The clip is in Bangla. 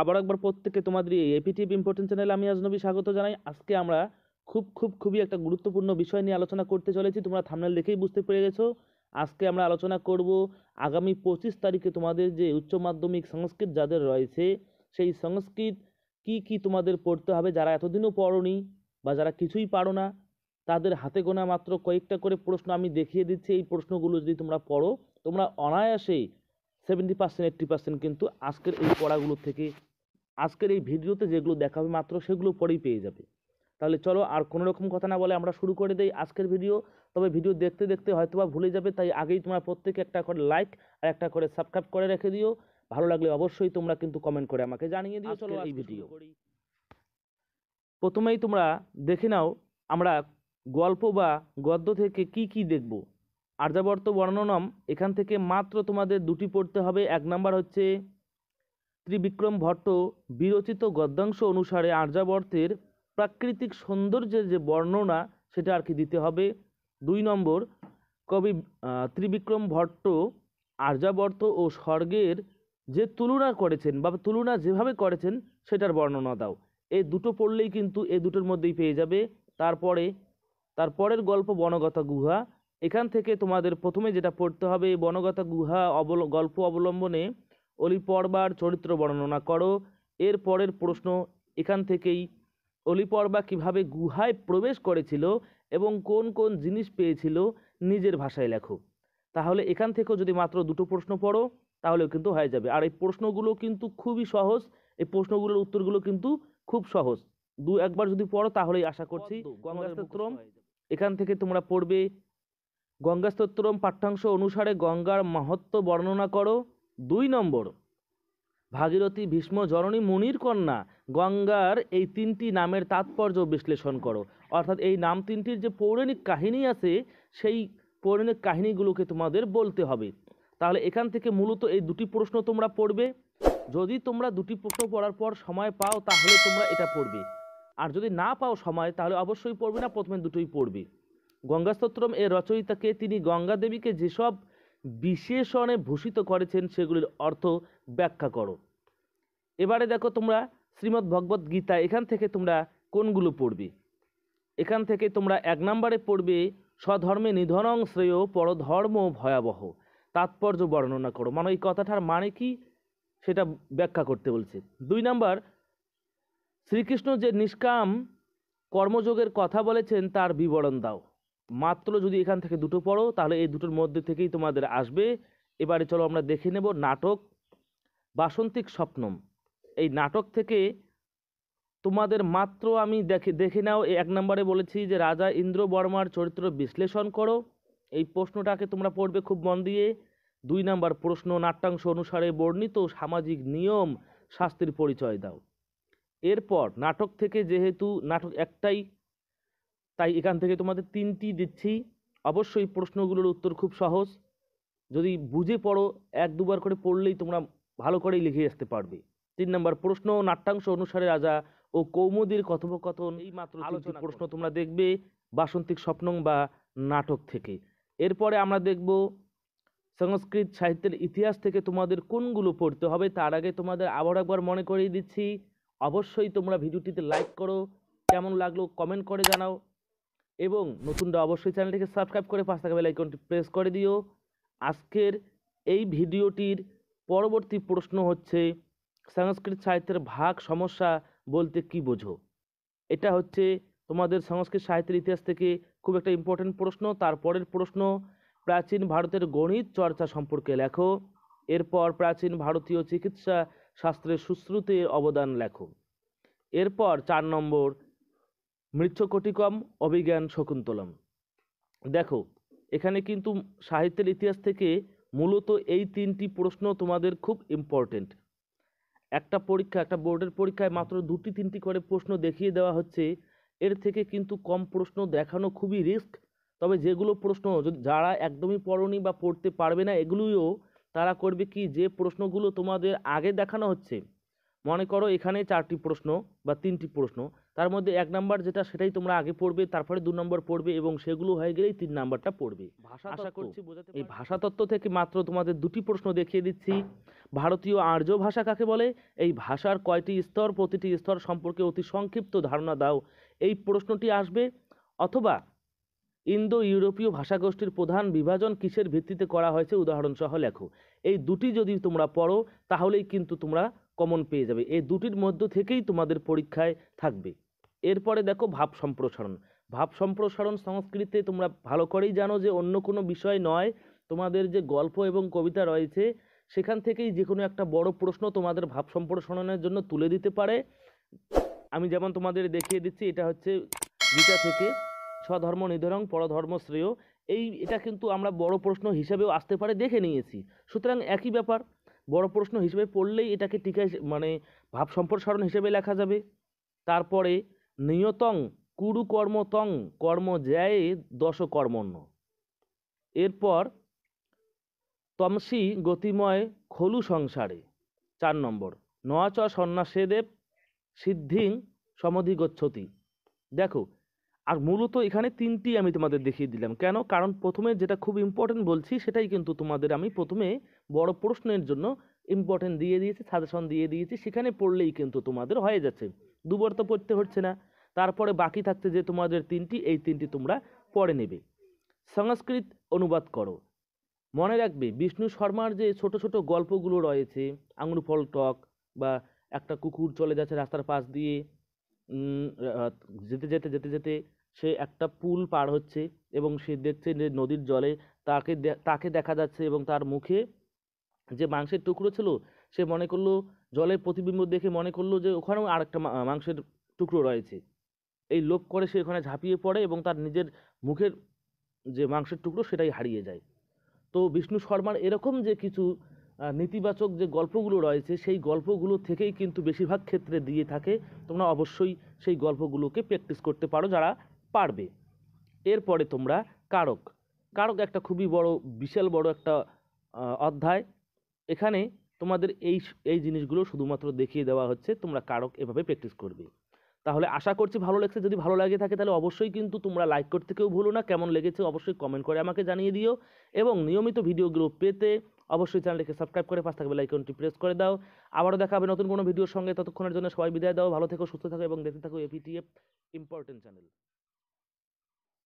আবার একবার প্রত্যেককে তোমাদের এই এপিটিভ ইম্পর্টেন্ট চ্যানেলে আমি আজনবী স্বাগত জানাই আজকে আমরা খুব খুব খুবই একটা গুরুত্বপূর্ণ বিষয় নিয়ে আলোচনা করতে চলেছি তোমরা থামনাল দেখেই বুঝতে পেরে গেছো আজকে আমরা আলোচনা করব আগামী পঁচিশ তারিখে তোমাদের যে উচ্চ মাধ্যমিক সংস্কৃত যাদের রয়েছে সেই সংস্কৃত কি কি তোমাদের পড়তে হবে যারা এতদিনও পড়নি বা যারা কিছুই পারো না তাদের হাতে গোনা মাত্র কয়েকটা করে প্রশ্ন আমি দেখিয়ে দিচ্ছি এই প্রশ্নগুলো যদি তোমরা পড়ো তোমরা অনায়াসেই সেভেন্টি পার্সেন্ট এইট্টি পার্সেন্ট কিন্তু আজকের এই পড়াগুলো থেকে আজকের এই ভিডিওতে যেগুলো দেখা মাত্র সেগুলো পরেই পেয়ে যাবে তাহলে চলো আর কোনো রকম কথা না বলে আমরা শুরু করে দেই আজকের ভিডিও তবে ভিডিও দেখতে দেখতে হয়তোবা ভুলে যাবে তাই আগেই তোমরা প্রত্যেকে একটা করে লাইক আর একটা করে সাবস্ক্রাইব করে রেখে দিও ভালো লাগলে অবশ্যই তোমরা কিন্তু কমেন্ট করে আমাকে জানিয়ে দিও চলো এই ভিডিও প্রথমেই তোমরা দেখে নাও আমরা গল্প বা গদ্য থেকে কি কি দেখবো আর্যাবর্ত বর্ণনম এখান থেকে মাত্র তোমাদের দুটি পড়তে হবে এক নাম্বার হচ্ছে ত্রিবিক্রম ভট্ট বিরচিত গদ্যাংশ অনুসারে আর্যাবর্তের প্রাকৃতিক সৌন্দর্যের যে বর্ণনা সেটা আর কি দিতে হবে দুই নম্বর কবি ত্রিবিক্রম ভট্ট আর্যাবর্ত ও স্বর্গের যে তুলনা করেছেন বা তুলনা যেভাবে করেছেন সেটার বর্ণনা দাও এই দুটো পড়লেই কিন্তু এ দুটোর মধ্যেই পেয়ে যাবে তারপরে তারপরের গল্প বনগতা গুহা এখান থেকে তোমাদের প্রথমে যেটা পড়তে হবে বনগতা গুহা অবল গল্প অবলম্বনে অলিপর্বার চরিত্র বর্ণনা করো এর পরের প্রশ্ন এখান থেকেই অলিপর্বা কিভাবে গুহায় প্রবেশ করেছিল এবং কোন কোন জিনিস পেয়েছিল নিজের ভাষায় লেখো তাহলে এখান থেকেও যদি মাত্র দুটো প্রশ্ন পড়ো তাহলেও কিন্তু হয়ে যাবে আর এই প্রশ্নগুলো কিন্তু খুবই সহজ এই প্রশ্নগুলোর উত্তরগুলো কিন্তু খুব সহজ দু একবার যদি পড়ো তাহলেই আশা করছি গঙ্গাস্তোত্রম এখান থেকে তোমরা পড়বে গঙ্গাস্তোত্তরম পাঠ্যাংশ অনুসারে গঙ্গার মাহাত্ম বর্ণনা করো দুই নম্বর ভাগীরথী ভীষ্ম জননী মুনির কন্যা গঙ্গার এই তিনটি নামের তাৎপর্য বিশ্লেষণ করো অর্থাৎ এই নাম তিনটির যে পৌরাণিক কাহিনী আছে সেই পৌরাণিক কাহিনীগুলোকে তোমাদের বলতে হবে তাহলে এখান থেকে মূলত এই দুটি প্রশ্ন তোমরা পড়বে যদি তোমরা দুটি প্রশ্ন পড়ার পর সময় পাও তাহলে তোমরা এটা পড়বে আর যদি না পাও সময় তাহলে অবশ্যই পড়বে না প্রথমে দুটোই পড়বে গঙ্গাস্তোত্রম এর রচয়িতাকে তিনি গঙ্গাদেবীকে যেসব বিশেষণে ভূষিত করেছেন সেগুলির অর্থ ব্যাখ্যা করো এবারে দেখো তোমরা শ্রীমদ্ ভগবত গীতা এখান থেকে তোমরা কোনগুলো পড়বে এখান থেকে তোমরা এক নম্বরে পড়বে স্বধর্মে নিধনং শ্রেয় পরধর্ম ভয়াবহ তাৎপর্য বর্ণনা করো মানে এই কথাটার মানে কি সেটা ব্যাখ্যা করতে বলছে দুই নাম্বার শ্রীকৃষ্ণ যে নিষ্কাম কর্মযোগের কথা বলেছেন তার বিবরণ দাও মাত্র যদি এখান থেকে দুটো পড়ো তাহলে এই দুটোর মধ্যে থেকেই তোমাদের আসবে এবারে চলো আমরা দেখে নেব নাটক বাসন্তিক স্বপ্নম এই নাটক থেকে তোমাদের মাত্র আমি দেখে দেখে নাও এক নম্বরে বলেছি যে রাজা ইন্দ্র বর্মার চরিত্র বিশ্লেষণ করো এই প্রশ্নটাকে তোমরা পড়বে খুব মন দিয়ে দুই নম্বর প্রশ্ন নাট্যাংশ অনুসারে বর্ণিত সামাজিক নিয়ম শাস্তির পরিচয় দাও এরপর নাটক থেকে যেহেতু নাটক একটাই তাই এখান থেকে তোমাদের তিনটি দিচ্ছি অবশ্যই প্রশ্নগুলোর উত্তর খুব সহজ যদি বুঝে পড়ো এক দুবার করে পড়লেই তোমরা ভালো করেই লিখে আসতে পারবে তিন নম্বর প্রশ্ন নাট্যাংশ অনুসারে রাজা ও কৌমুদীর কথোপকথন এই মাত্র আলোচনা প্রশ্ন তোমরা দেখবে বাসন্তিক স্বপ্ন বা নাটক থেকে এরপরে আমরা দেখব সংস্কৃত সাহিত্যের ইতিহাস থেকে তোমাদের কোনগুলো পড়তে হবে তার আগে তোমাদের আবার একবার মনে করিয়ে দিচ্ছি অবশ্যই তোমরা ভিডিওটিতে লাইক করো কেমন লাগলো কমেন্ট করে জানাও এবং নতুনরা অবশ্যই চ্যানেলটিকে সাবস্ক্রাইব করে পাশ থাকা বেলাইকনটি প্রেস করে দিও আজকের এই ভিডিওটির পরবর্তী প্রশ্ন হচ্ছে সংস্কৃত সাহিত্যের ভাগ সমস্যা বলতে কি বোঝো এটা হচ্ছে তোমাদের সংস্কৃত সাহিত্যের ইতিহাস থেকে খুব একটা ইম্পর্টেন্ট প্রশ্ন তারপরের প্রশ্ন প্রাচীন ভারতের গণিত চর্চা সম্পর্কে লেখো এরপর প্রাচীন ভারতীয় চিকিৎসা শাস্ত্রের সুশ্রুতের অবদান লেখো এরপর চার নম্বর মৃচ্ছকটিকম অভিজ্ঞান শকুন্তলম দেখো এখানে কিন্তু সাহিত্যের ইতিহাস থেকে মূলত এই তিনটি প্রশ্ন তোমাদের খুব ইম্পর্টেন্ট একটা পরীক্ষা একটা বোর্ডের পরীক্ষায় মাত্র দুটি তিনটি করে প্রশ্ন দেখিয়ে দেওয়া হচ্ছে এর থেকে কিন্তু কম প্রশ্ন দেখানো খুবই রিস্ক তবে যেগুলো প্রশ্ন যারা একদমই পড়নি বা পড়তে পারবে না এগুলোও তারা করবে কি যে প্রশ্নগুলো তোমাদের আগে দেখানো হচ্ছে মনে করো এখানে চারটি প্রশ্ন বা তিনটি প্রশ্ন তার মধ্যে এক নাম্বার যেটা সেটাই তোমরা আগে পড়বে তারপরে দু নম্বর পড়বে এবং সেগুলো হয়ে গেলেই তিন নাম্বারটা পড়বে ভাষা আশা করছি বোঝাতে এই ভাষাতত্ত্ব থেকে মাত্র তোমাদের দুটি প্রশ্ন দেখিয়ে দিচ্ছি ভারতীয় আর্য ভাষা কাকে বলে এই ভাষার কয়টি স্তর প্রতিটি স্তর সম্পর্কে অতি সংক্ষিপ্ত ধারণা দাও এই প্রশ্নটি আসবে অথবা ইন্দো ইউরোপীয় ভাষাগোষ্ঠীর প্রধান বিভাজন কিসের ভিত্তিতে করা হয়েছে উদাহরণসহ লেখো এই দুটি যদি তোমরা পড়ো তাহলেই কিন্তু তোমরা কমন পেয়ে যাবে এই দুটির মধ্য থেকেই তোমাদের পরীক্ষায় থাকবে এরপরে দেখো ভাব সম্প্রসারণ ভাব সম্প্রসারণ সংস্কৃতে তোমরা ভালো করেই জানো যে অন্য কোনো বিষয় নয় তোমাদের যে গল্প এবং কবিতা রয়েছে সেখান থেকেই যে কোনো একটা বড় প্রশ্ন তোমাদের ভাব সম্প্রসারণের জন্য তুলে দিতে পারে আমি যেমন তোমাদের দেখিয়ে দিচ্ছি এটা হচ্ছে গীতা থেকে স্বধর্ম নিধরং পরধর্ম শ্রেয় এই এটা কিন্তু আমরা বড় প্রশ্ন হিসেবেও আসতে পারে দেখে নিয়েছি সুতরাং একই ব্যাপার বড় প্রশ্ন হিসেবে পড়লেই এটাকে টিকা মানে ভাব সম্প্রসারণ হিসেবে লেখা যাবে তারপরে নিয়তং কুরু কর্মতং কর্ম জ্যায়ে দশ কর্মণ্য এরপর তমসি গতিময় খলু সংসারে চার নম্বর নয়াচ দেব সিদ্ধিং সমধিগচ্ছতি দেখো আর মূলত এখানে তিনটি আমি তোমাদের দেখিয়ে দিলাম কেন কারণ প্রথমে যেটা খুব ইম্পর্টেন্ট বলছি সেটাই কিন্তু তোমাদের আমি প্রথমে বড় প্রশ্নের জন্য ইম্পর্টেন্ট দিয়ে দিয়েছি সাজেশন দিয়ে দিয়েছি সেখানে পড়লেই কিন্তু তোমাদের হয়ে যাচ্ছে দুবার তো পড়তে হচ্ছে না তারপরে বাকি থাকতে যে তোমাদের তিনটি এই তিনটি তোমরা পড়ে নেবে সংস্কৃত অনুবাদ করো মনে রাখবে বিষ্ণু শর্মার যে ছোট ছোট গল্পগুলো রয়েছে ফল টক বা একটা কুকুর চলে যাচ্ছে রাস্তার পাশ দিয়ে যেতে যেতে যেতে যেতে সে একটা পুল পার হচ্ছে এবং সে দেখছে যে নদীর জলে তাকে তাকে দেখা যাচ্ছে এবং তার মুখে যে মাংসের টুকরো ছিল সে মনে করলো জলের প্রতিবিম্ব দেখে মনে করলো যে ওখানেও আর একটা মাংসের টুকরো রয়েছে এই লোভ করে সে ওখানে ঝাঁপিয়ে পড়ে এবং তার নিজের মুখের যে মাংসের টুকরো সেটাই হারিয়ে যায় তো বিষ্ণু শর্মার এরকম যে কিছু নেতিবাচক যে গল্পগুলো রয়েছে সেই গল্পগুলো থেকেই কিন্তু বেশিরভাগ ক্ষেত্রে দিয়ে থাকে তোমরা অবশ্যই সেই গল্পগুলোকে প্র্যাকটিস করতে পারো যারা পারবে এরপরে তোমরা কারক কারক একটা খুবই বড় বিশাল বড় একটা অধ্যায় এখানে তোমাদের এই এই জিনিসগুলো শুধুমাত্র দেখিয়ে দেওয়া হচ্ছে তোমরা কারক এভাবে প্র্যাকটিস করবে তাহলে আশা করছি ভালো লাগছে যদি ভালো লাগে থাকে তাহলে অবশ্যই কিন্তু তোমরা লাইক করতে কেউ ভুলো না কেমন লেগেছে অবশ্যই কমেন্ট করে আমাকে জানিয়ে দিও এবং নিয়মিত ভিডিওগুলো পেতে অবশ্যই চ্যানেলটিকে সাবস্ক্রাইব করে পাশ থাকবে লাইকনটি প্রেস করে দাও আবারও দেখা হবে নতুন কোনো ভিডিওর সঙ্গে ততক্ষণের জন্য সবাই বিদায় দাও ভালো থেকো সুস্থ থাকো এবং দেখতে থাকো এপিটিএফ ইম্পর্টেন্ট চ্যানেল